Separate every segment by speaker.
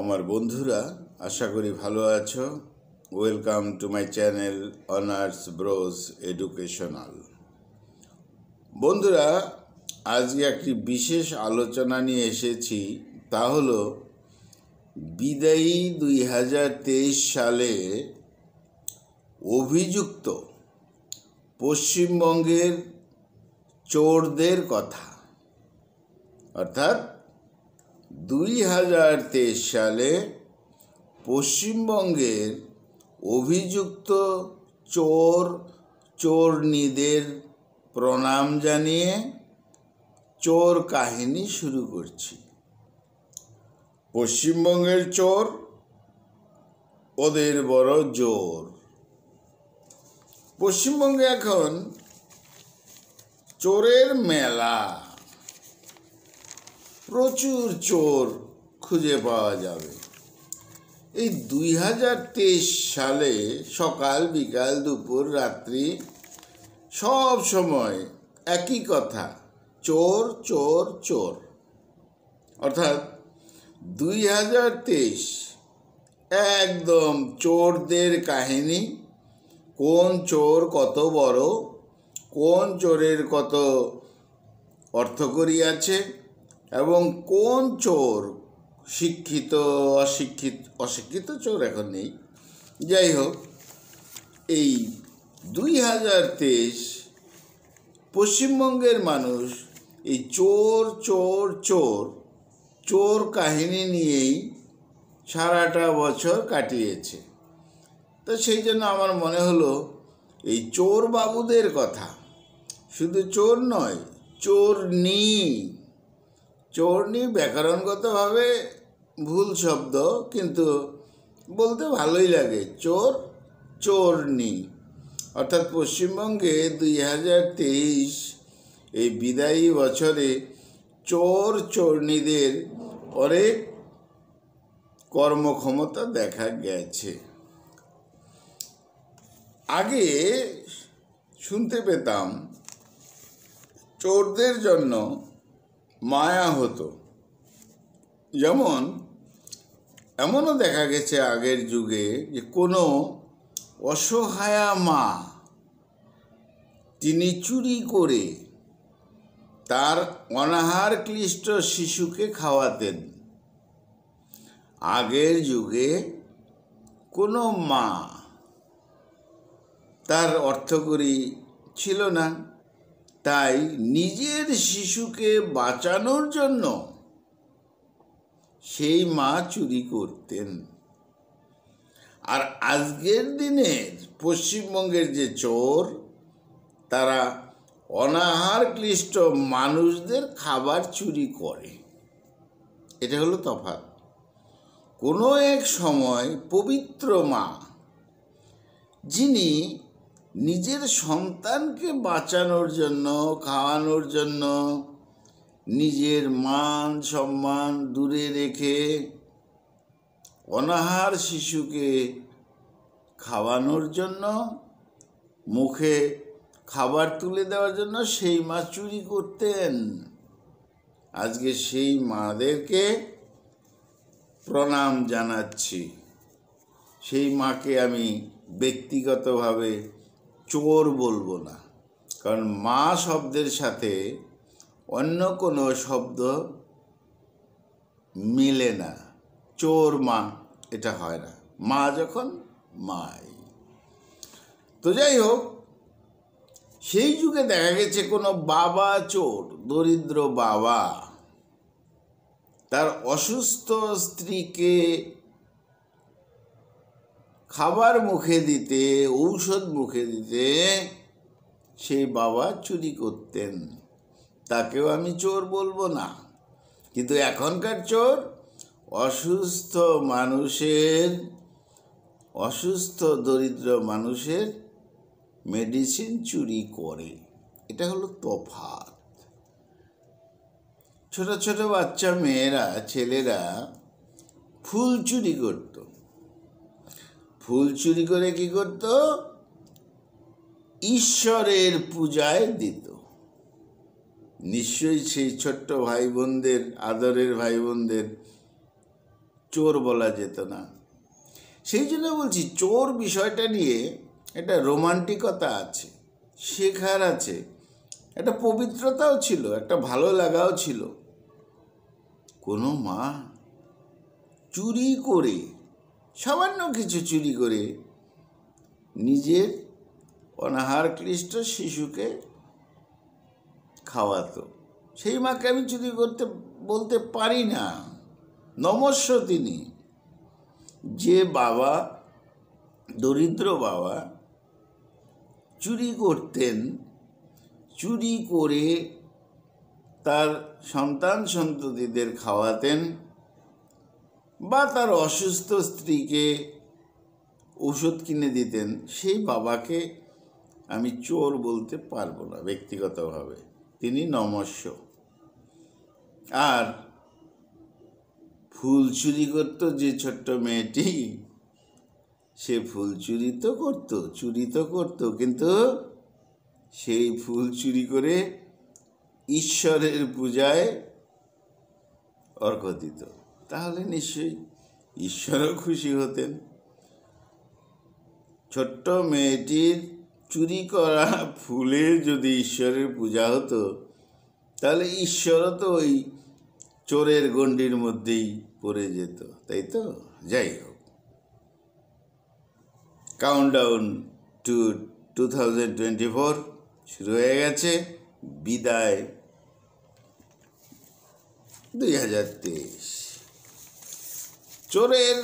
Speaker 1: আমার বন্ধুরা আশা করি ভালো আছো welcome to my channel honours bros educational বন্ধুরা আজকে একটি বিশেষ আলোচনা নিয়ে এসেছি তা হল বিদায়ী দুই সালে অভিযুক্ত পশ্চিমবঙ্গের চোরদের কথা অর্থাৎ দুই হাজার তেইশ সালে পশ্চিমবঙ্গের অভিযুক্ত চোর চোরনিদের প্রণাম জানিয়ে চোর কাহিনী শুরু করছি পশ্চিমবঙ্গের চোর ওদের বড় জোর পশ্চিমবঙ্গে এখন চোরের মেলা প্রচুর চোর খুঁজে পাওয়া যাবে এই দুই হাজার তেইশ সালে সকাল বিকাল দুপুর রাত্রি সব সময় একই কথা চোর চোর চোর অর্থাৎ দুই হাজার তেইশ একদম চোরদের কাহিনী কোন চোর কত বড় কোন চোরের কত অর্থকরী আছে এবং কোন চোর শিক্ষিত অশিক্ষিত অশিক্ষিত চোর এখন নেই যাই হোক এই দুই হাজার তেইশ পশ্চিমবঙ্গের মানুষ এই চোর চোর চোর চোর কাহিনী নিয়েই সারাটা বছর কাটিয়েছে তো সেই জন্য আমার মনে হলো এই চোর বাবুদের কথা শুধু চোর নয় চোর নেই চৌর্ণি ব্যাকরণগতভাবে ভুল শব্দ কিন্তু বলতে ভালোই লাগে চোর চোরনি অর্থাৎ পশ্চিমবঙ্গে দুই হাজার তেইশ এই বিদায়ী বছরে চোর চোরনিদের অনেক কর্মক্ষমতা দেখা গেছে আগে শুনতে পেতাম চোরদের জন্য মায়া হতো যেমন এমনও দেখা গেছে আগের যুগে যে কোনো অসহায়া মা তিনি চুরি করে তার অনাহার ক্লিষ্ট শিশুকে খাওয়াতেন আগের যুগে কোনো মা তার অর্থকরী ছিল না তাই নিজের শিশুকে বাঁচানোর জন্য সেই মা চুরি করতেন আর আজকের দিনে পশ্চিমবঙ্গের যে চোর তারা অনাহার ক্লিষ্ট মানুষদের খাবার চুরি করে এটা হলো তফাৎ কোনো এক সময় পবিত্র মা যিনি নিজের সন্তানকে বাঁচানোর জন্য খাওয়ানোর জন্য নিজের মান সম্মান দূরে রেখে অনাহার শিশুকে খাওয়ানোর জন্য মুখে খাবার তুলে দেওয়ার জন্য সেই মা চুরি করতেন আজকে সেই মাদেরকে প্রণাম জানাচ্ছি সেই মাকে আমি ব্যক্তিগতভাবে চোর বলবো না কারণ মা শব্দের সাথে অন্য কোনো শব্দ মিলে না চোর মা এটা হয় না মা যখন মাই তো যাই হোক সেই যুগে দেখা গেছে কোনো বাবা চোর দরিদ্র বাবা তার অসুস্থ স্ত্রীকে খাবার মুখে দিতে ঔষধ মুখে দিতে সেই বাবা চুরি করতেন তাকেও আমি চোর বলবো না কিন্তু এখনকার চোর অসুস্থ মানুষের অসুস্থ দরিদ্র মানুষের মেডিসিন চুরি করে এটা হলো তফাত ছোট ছোট বাচ্চা মেয়েরা ছেলেরা ফুল চুরি করত ফুল চুরি করে কি করত ঈশ্বরের পূজায় দিত নিশ্চয়ই সেই ছোট্ট ভাই বোনদের আদরের ভাই বোনদের চোর বলা যেত না সেই জন্য বলছি চোর বিষয়টা নিয়ে একটা রোমান্টিকতা আছে শেখার আছে একটা পবিত্রতাও ছিল একটা ভালো লাগাও ছিল কোনো মা চুরি করে সামান্য কিছু চুরি করে নিজের অনাহার ক্লিষ্ট শিশুকে খাওয়াতো সেই মাকে আমি চুরি করতে বলতে পারি না নমস্য তিনি যে বাবা দরিদ্র বাবা চুরি করতেন চুরি করে তার সন্তান সন্ততিদের খাওয়াতেন বা তার অসুস্থ স্ত্রীকে ওষুধ কিনে দিতেন সেই বাবাকে আমি চোর বলতে পারবো না ব্যক্তিগতভাবে তিনি নমস্য আর ফুল চুরি করতো যে ছোট্ট মেয়েটি সে ফুল চুরি তো করতো চুরি তো করতো কিন্তু সেই ফুল চুরি করে ঈশ্বরের পূজায় অর্ঘ দিত তাহলে নিশ্চয়ই ঈশ্বরও খুশি হতেন ছোট্ট মেয়েটির চুরি করা ফুলের যদি ঈশ্বরের পূজা হতো তাহলে ঈশ্বরও তো ওই চোরের গণ্ডির মধ্যেই পড়ে যেত তাই তো যাই হোক countdown to two thousand twenty four শুরু হয়ে গেছে বিদায় দুই হাজার তেইশ চোরের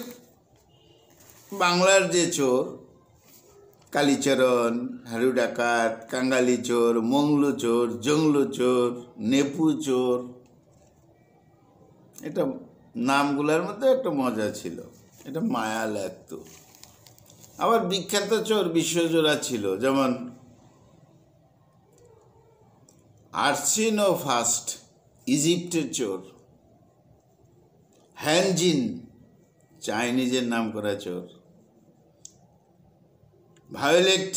Speaker 1: বাংলার যে চোর কালীচরণ হারু ডাকাত কাঙ্গালি চোর মংলু চোর জংলু চোর নেপু চোর এটা নামগুলোর মধ্যে একটা মজা ছিল এটা মায়া লাগত আবার বিখ্যাত চোর বিশ্বজোড়া ছিল যেমন আর্সিনো ফাস্ট ইজিপ্টের চোর হ্যানজিন চাইনিজের নাম করা চোর ভায়োলেট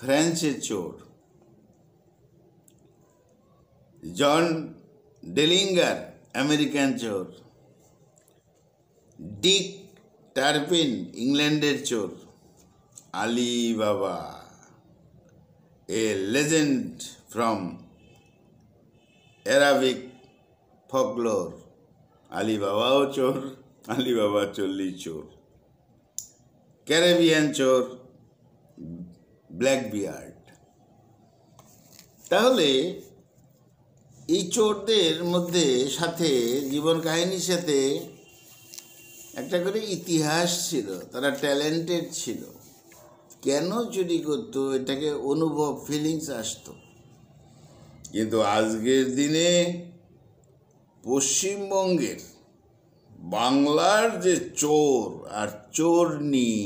Speaker 1: ফ্রেঞ্চের চোর জন ডেলিঙ্গার আমেরিকান চোর ডিক টার্পিন ইংল্যান্ডের চোর Ali Baba a legend from Arabic folklore Ali বাবাও চোর আলি বাবা চল্লি চোর ক্যারেবিয়ান চোর ব্ল্যাক বিয়ার্ড তাহলে এই চোরদের মধ্যে সাথে জীবন কাহিনীর সাথে একটা করে ইতিহাস ছিল তারা ট্যালেন্টেড ছিল কেন চুরি করত এটাকে অনুভব ফিলিংস আসত কিন্তু আজকের দিনে পশ্চিমবঙ্গের বাংলার যে চোর আর চোরনি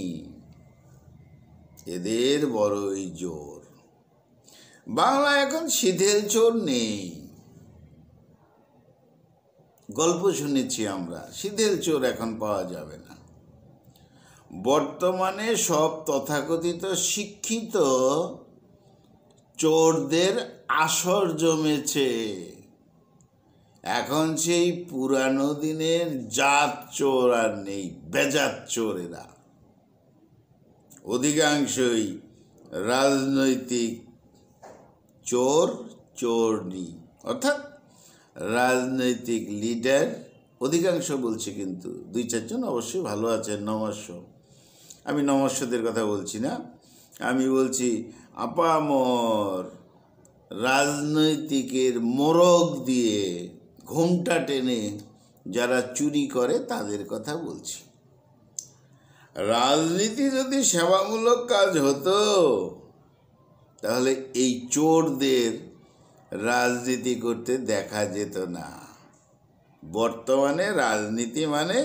Speaker 1: এদের বড়ই জোর বাংলা এখন শীতের চোর নেই গল্প শুনেছি আমরা শীতের চোর এখন পাওয়া যাবে না বর্তমানে সব তথাকথিত শিক্ষিত চোরদের আসর জমেছে এখন সেই পুরানো দিনের জাত চোর আর নেই বেজাত চোরেরা অধিকাংশই রাজনৈতিক চোর চোরনি অর্থাৎ রাজনৈতিক লিডার অধিকাংশ বলছে কিন্তু দুই চারজন অবশ্যই ভালো আছেন নমস্য আমি নমস্যদের কথা বলছি না আমি বলছি আপামর রাজনৈতিকের মোরগ দিয়ে ঘোমটা টেনে যারা চুরি করে তাদের কথা বলছি রাজনীতি যদি সেবামূলক কাজ হতো তাহলে এই চোরদের রাজনীতি করতে দেখা যেত না বর্তমানে রাজনীতি মানে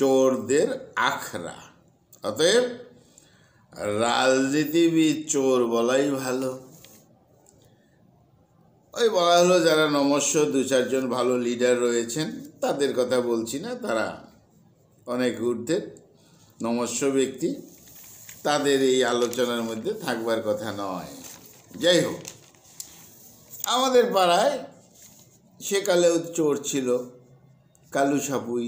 Speaker 1: চোরদের আখড়া অতএব রাজনীতিবিদ চোর বলাই ভালো ওই বলা হলো যারা নমস্য দু চারজন ভালো লিডার রয়েছেন তাদের কথা বলছি না তারা অনেক ঊর্ধ্বের নমস্য ব্যক্তি তাদের এই আলোচনার মধ্যে থাকবার কথা নয় যাই হোক আমাদের পাড়ায় সেকালেও চোর ছিল কালু সাপুই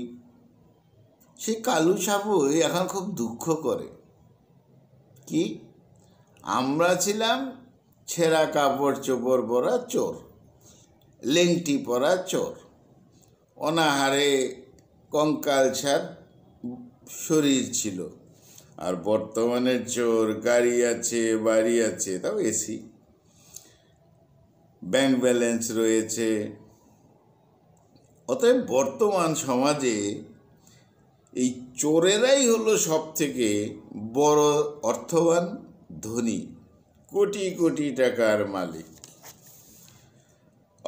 Speaker 1: সেই কালু সাপুই এখন খুব দুঃখ করে কি আমরা ছিলাম ছেঁড়া কাপড় চোপড় পরা চোর লেংটি পরা চোর অনাহারে কঙ্কাল ছাদ শরীর ছিল আর বর্তমানে চোর গাড়ি আছে বাড়ি আছে তাও এসি ব্যাংক ব্যালেন্স রয়েছে অতএব বর্তমান সমাজে এই চোরেরাই হলো সব থেকে বড় অর্থবান ধনী কোটি কোটি টাকার মালিক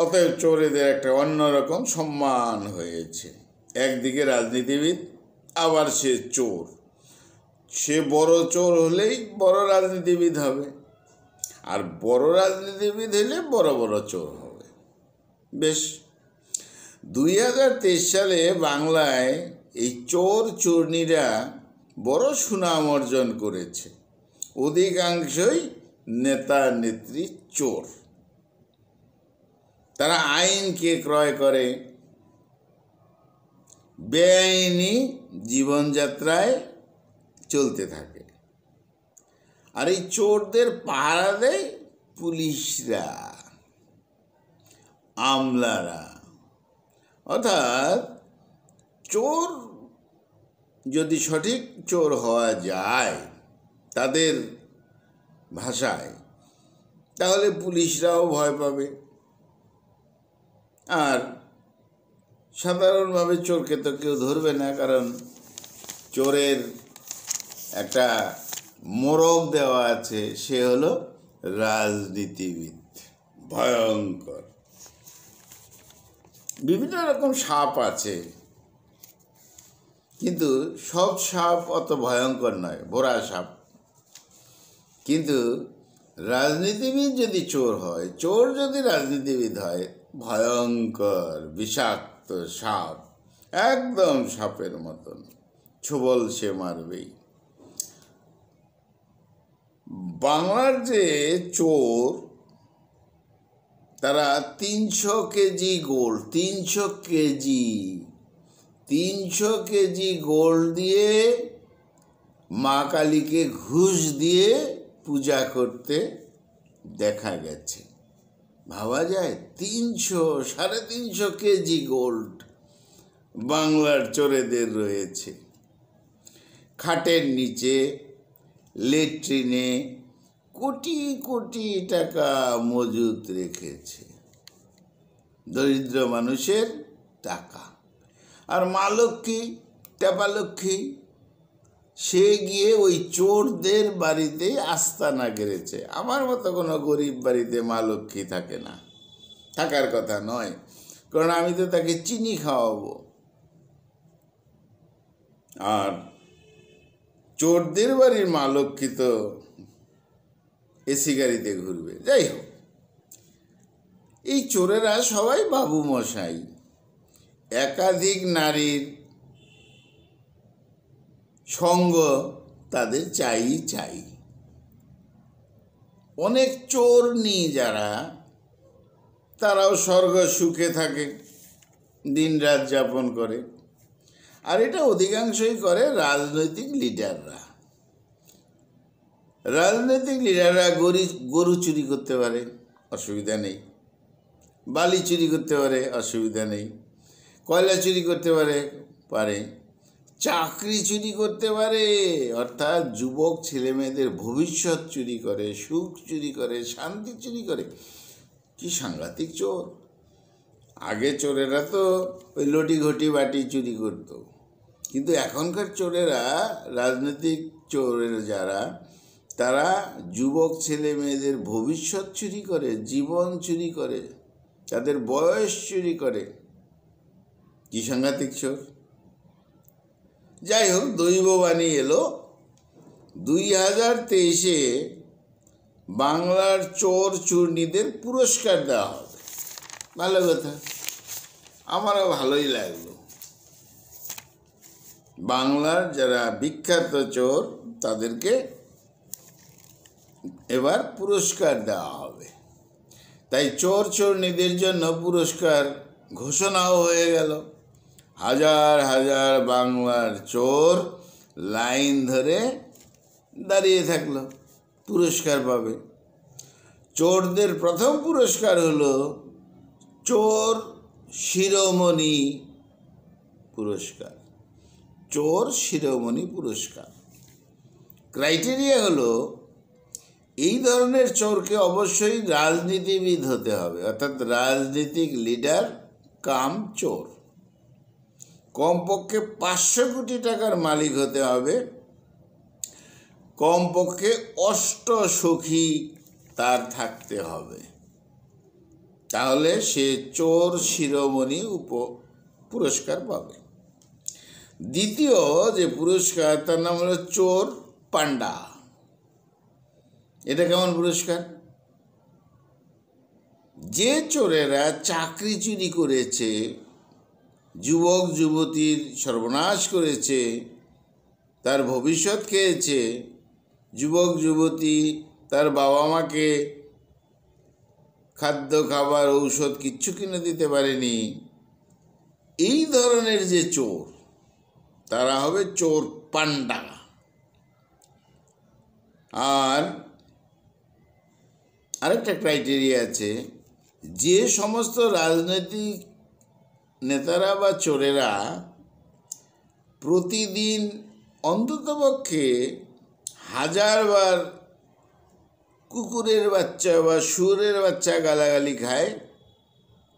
Speaker 1: অতএব চোরেদের একটা অন্যরকম সম্মান হয়েছে একদিকে রাজনীতিবিদ আবার সে চোর সে বড় চোর হলেই বড় রাজনীতিবিদ হবে আর বড় রাজনীতিবিদ হলে বড় বড় চোর হবে বেশ দুই সালে বাংলায় এই চোর চোরনিরা বড় সুনাম অর্জন করেছে অধিকাংশই নেতা নেত্রী চোর তারা আইনকে ক্রয় করে বেআইনি জীবনযাত্রায় চলতে থাকে আর এই চোরদের পাহারা দেয় পুলিশরা আমলারা অর্থাৎ চোর যদি সঠিক চোর হওয়া যায় তাদের ভাষায় তাহলে পুলিশরাও ভয় পাবে আর সাধারণভাবে চোরকে তো কেউ ধরবে না কারণ চোরের একটা মোরগ দেওয়া আছে সে হলো রাজনীতিবিদ ভয়ঙ্কর বিভিন্ন রকম সাপ আছে কিন্তু সব সাপ অত ভয়ঙ্কর নয় বোরা সাপ কিন্তু রাজনীতিবিদ যদি চোর হয় চোর যদি রাজনীতিবিদ হয় ভয়ঙ্কর বিষাক্ত সাপ একদম সাপের মতন ছুবল সে মারবেই বাংলার যে চোর তারা তিনশো কেজি গোল্ড তিনশো কেজি তিনশো কেজি গোল্ড দিয়ে মা কালীকে ঘুষ দিয়ে পূজা করতে দেখা গেছে ভাবা যায় তিনশো সাড়ে তিনশো কেজি গোল্ড বাংলার চোরেদের রয়েছে খাটের নিচে লেট্রিনে কোটি কোটি টাকা মজুত রেখেছে দরিদ্র মানুষের টাকা আর মা লক্ষ্মী টেপা সে গিয়ে ওই চোরদের বাড়িতে আস্তানা গেড়েছে আমার মতো কোনো গরিব বাড়িতে মা লক্ষ্মী থাকে না থাকার কথা নয় কারণ আমি তো তাকে চিনি খাওয়াবো আর চোরদের বাড়ির মা লক্ষ্মী তো এসি গাড়িতে ঘুরবে যাই হোক এই চোরেরা সবাই বাবু মশাই একাধিক নারীর সঙ্গ তাদের চাই চাই অনেক চোর নিয়ে যারা তারাও স্বর্গ সুখে থাকে দিন রাত যাপন করে আর এটা অধিকাংশই করে রাজনৈতিক লিডাররা রাজনৈতিক লিডাররা গরি গরু চুরি করতে পারে অসুবিধা নেই বালি চুরি করতে পারে অসুবিধা নেই কয়লা চুরি করতে পারে পারে চাকরি চুরি করতে পারে অর্থাৎ যুবক ছেলেমেয়েদের ভবিষ্যৎ চুরি করে সুখ চুরি করে শান্তি চুরি করে কি সাংঘাতিক চোর আগে চোরেরা তো ওই লটি ঘটি বাটি চুরি করতো কিন্তু এখনকার চোরেরা রাজনৈতিক চোরের যারা তারা যুবক ছেলে মেয়েদের ভবিষ্যৎ চুরি করে জীবন চুরি করে তাদের বয়স চুরি করে কি সাংঘাতিক চোর যাই হোক দৈববাণী এলো দুই হাজার তেইশে বাংলার চোর চূর্ণীদের পুরস্কার দেওয়া হবে ভালো কথা আমারও ভালোই লাগলো বাংলার যারা বিখ্যাত চোর তাদেরকে এবার পুরস্কার দেওয়া হবে তাই চোর নিদের জন্য পুরস্কার ঘোষণাও হয়ে গেল হাজার হাজার বাংলার চোর লাইন ধরে দাঁড়িয়ে থাকলো পুরস্কার পাবে চোরদের প্রথম পুরস্কার হলো চোর শিরোমণি পুরস্কার চোর শিরোমণি পুরস্কার ক্রাইটেরিয়া হলো এই ধরনের চোরকে অবশ্যই রাজনীতিবিদ হতে হবে অর্থাৎ রাজনীতিক লিডার কাম চোর কমপক্ষে পাঁচশো কোটি টাকার মালিক হতে হবে কমপক্ষে অষ্ট সখী তার থাকতে হবে তাহলে সে চোর শিরোমণি উপ পুরস্কার পাবে দ্বিতীয় যে পুরস্কার তার নাম হলো চোর পান্ডা এটা কেমন পুরস্কার যে চোরেরা চাকরি চুরি করেছে যুবক যুবতীর সর্বনাশ করেছে তার ভবিষ্যৎ খেয়েছে যুবক যুবতী তার বাবা মাকে খাদ্য খাবার ঔষধ কিচ্ছু কিনে দিতে পারেনি এই ধরনের যে চোর তারা হবে চোর পান্ডা আর আরেকটা ক্রাইটেরিয়া আছে যে সমস্ত রাজনৈতিক নেতারা বা চোরেরা প্রতিদিন অন্ততপক্ষে হাজারবার কুকুরের বাচ্চা বা শুয়োরের বাচ্চা গালাগালি খায়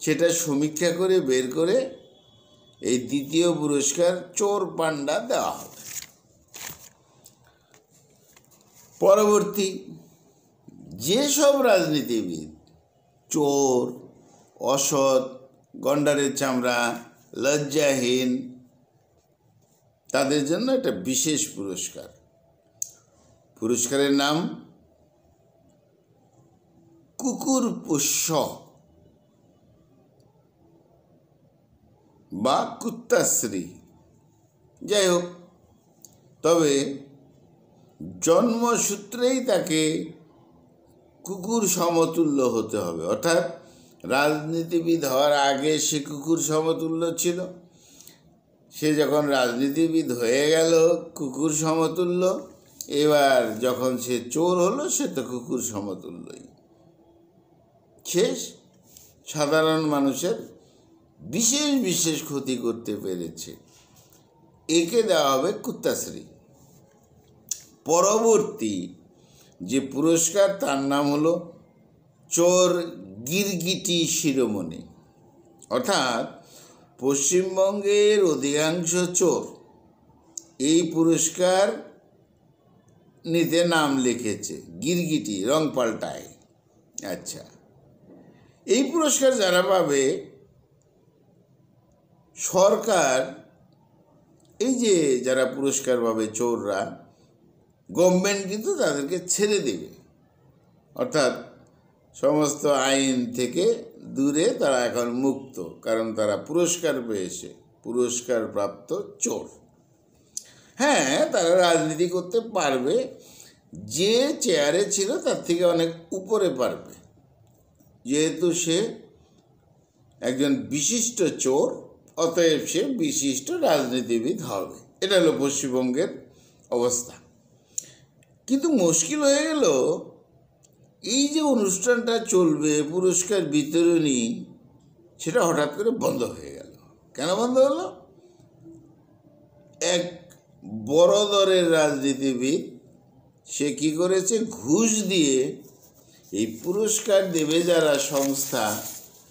Speaker 1: সেটা সমীক্ষা করে বের করে এই দ্বিতীয় পুরস্কার চোর পান্ডা দেওয়া হবে পরবর্তী যেসব রাজনীতিবিদ চোর অসৎ গন্ডারের চামড়া লজ্জাহীন তাদের জন্য একটা বিশেষ পুরস্কার পুরস্কারের নাম কুকুর পোষ্য বা কুত্তাশ্রী যাই হোক তবে জন্মসূত্রেই তাকে কুকুর সমতুল্য হতে হবে অর্থাৎ রাজনীতিবিদ হওয়ার আগে সে কুকুর সমতুল্য ছিল সে যখন রাজনীতিবিদ হয়ে গেল কুকুর সমতুল্য এবার যখন সে চোর হলো সে তো কুকুর সমতুল্যই শেষ সাধারণ মানুষের বিশেষ বিশেষ ক্ষতি করতে পেরেছে একে দেওয়া হবে কুত্তাশ্রী পরবর্তী যে পুরস্কার তার নাম হলো চোর গিরগিটি শিরোমণি অর্থাৎ পশ্চিমবঙ্গের অধিকাংশ চোর এই পুরস্কার নিতে নাম লিখেছে গিরগিটি রং পাল্টায় আচ্ছা এই পুরস্কার যারা পাবে সরকার এই যে যারা পুরস্কার পাবে চোররা গভর্নমেন্ট কিন্তু তাদেরকে ছেড়ে দেবে অর্থাৎ সমস্ত আইন থেকে দূরে তারা এখন মুক্ত কারণ তারা পুরস্কার পেয়েছে পুরস্কার প্রাপ্ত চোর হ্যাঁ তারা রাজনীতি করতে পারবে যে চেয়ারে ছিল তার থেকে অনেক উপরে পারবে যেহেতু সে একজন বিশিষ্ট চোর অতএব সে বিশিষ্ট রাজনীতিবিদ হবে এটা হলো পশ্চিমবঙ্গের অবস্থা কিন্তু মুশকিল হয়ে গেল এই যে অনুষ্ঠানটা চলবে পুরস্কার বিতরণী সেটা হঠাৎ করে বন্ধ হয়ে গেল কেন বন্ধ হলো এক বড় দরের রাজনীতিবিদ সে কি করেছে ঘুষ দিয়ে এই পুরস্কার দেবে যারা সংস্থা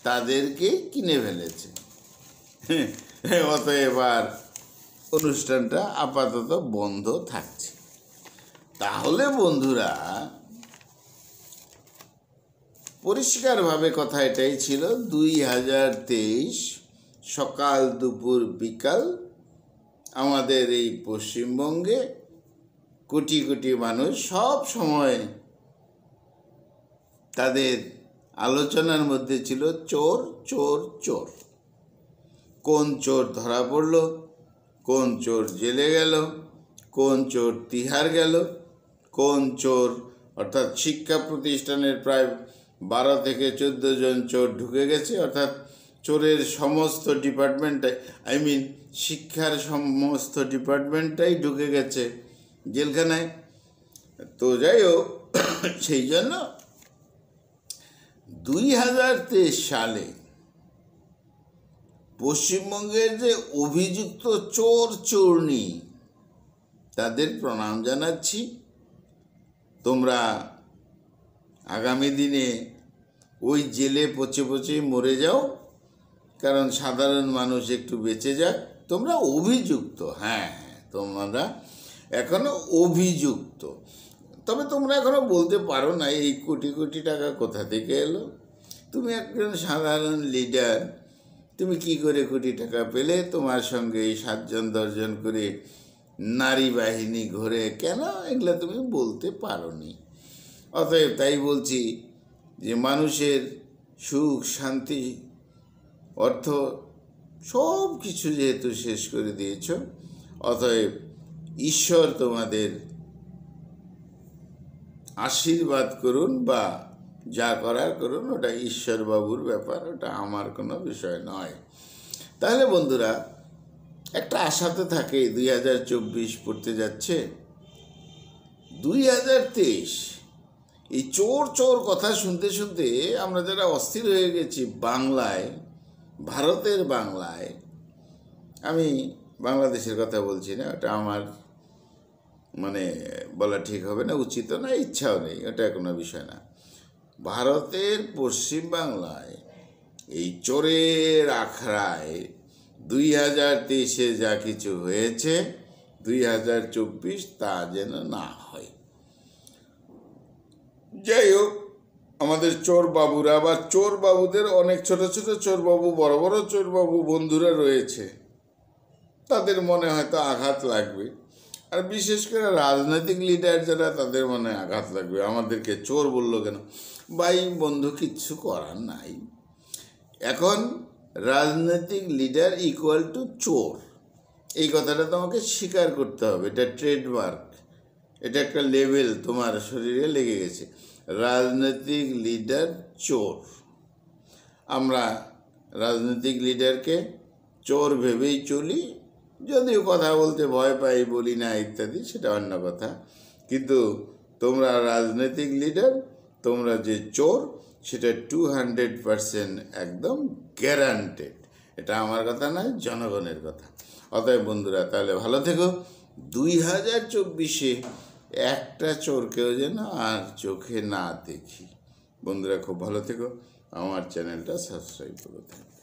Speaker 1: তাদেরকে কিনে ফেলেছে অত এবার অনুষ্ঠানটা আপাতত বন্ধ থাকছে তাহলে বন্ধুরা পরিষ্কারভাবে কথা এটাই ছিল দুই হাজার তেইশ সকাল দুপুর বিকাল আমাদের এই পশ্চিমবঙ্গে কোটি কোটি মানুষ সব সময় তাদের আলোচনার মধ্যে ছিল চোর চোর চোর কোন চোর ধরা পড়ল কোন চোর জেলে গেল কোন চোর তিহার গেল কোন চোর অর্থাৎ শিক্ষা প্রতিষ্ঠানের প্রায় বারো থেকে চোদ্দ জন চোর ঢুকে গেছে অর্থাৎ চোরের সমস্ত ডিপার্টমেন্টটাই আই মিন শিক্ষার সমস্ত ডিপার্টমেন্টটাই ঢুকে গেছে জেলখানায় তো যাই হোক সেই জন্য দুই হাজার তেইশ সালে পশ্চিমবঙ্গের যে অভিযুক্ত চোর চোরনি তাদের প্রণাম জানাচ্ছি তোমরা আগামী দিনে ওই জেলে পচে পচে মরে যাও কারণ সাধারণ মানুষ একটু বেঁচে যাক তোমরা অভিযুক্ত হ্যাঁ হ্যাঁ তোমরা এখনও অভিযুক্ত তবে তোমরা এখনও বলতে পারো না এই কোটি কোটি টাকা কোথা থেকে এলো তুমি একজন সাধারণ লিডার তুমি কি করে কোটি টাকা পেলে তোমার সঙ্গে এই সাতজন দশজন করে নারী বাহিনী ঘরে কেন এগুলো তুমি বলতে পারো নি অতএব তাই বলছি যে মানুষের সুখ শান্তি অর্থ সব কিছু যেহেতু শেষ করে দিয়েছ অতএব ঈশ্বর তোমাদের আশীর্বাদ করুন বা যা করার করুন ওটা ঈশ্বরবাবুর ব্যাপার ওটা আমার কোনো বিষয় নয় তাহলে বন্ধুরা একটা আশাতে থাকে দুই হাজার চব্বিশ পড়তে যাচ্ছে দুই হাজার তেইশ এই চোর চোর কথা শুনতে শুনতে আমরা যারা অস্থির হয়ে গেছি বাংলায় ভারতের বাংলায় আমি বাংলাদেশের কথা বলছি না ওটা আমার মানে বলা ঠিক হবে না উচিত না ইচ্ছাও নেই ওটা কোনো বিষয় না ভারতের পশ্চিম বাংলায় এই চোরের আখড়ায় দুই হাজার তেইশে যা কিছু হয়েছে দুই হাজার চব্বিশ তা যেন না হয় যাই হোক আমাদের চোর বাবুরা বা চোর বাবুদের অনেক ছোট ছোট চোর বাবু বড় বড় চোর বাবু বন্ধুরা রয়েছে তাদের মনে হয়তো আঘাত লাগবে আর বিশেষ করে রাজনৈতিক লিডার যারা তাদের মনে আঘাত লাগবে আমাদেরকে চোর বলল কেন বাই বন্ধু কিচ্ছু করার নাই এখন রাজনৈতিক লিডার ইকুয়াল টু চোর এই কথাটা তোমাকে স্বীকার করতে হবে এটা ট্রেডমার্ক এটা একটা লেভেল তোমার শরীরে লেগে গেছে রাজনৈতিক লিডার চোর আমরা রাজনৈতিক লিডারকে চোর ভেবেই চলি যদিও কথা বলতে ভয় পাই বলি না ইত্যাদি সেটা অন্য কথা কিন্তু তোমরা রাজনৈতিক লিডার তোমরা যে চোর সেটা টু হান্ড্রেড পারসেন্ট একদম গ্যারান্টেড এটা আমার কথা নয় জনগণের কথা অতএব বন্ধুরা তাহলে ভালো থেকো দুই হাজার চব্বিশে একটা চোরকেও যেন আর চোখে না দেখি বন্ধুরা খুব ভালো থেকো আমার চ্যানেলটা সাবস্ক্রাইব করে থাকো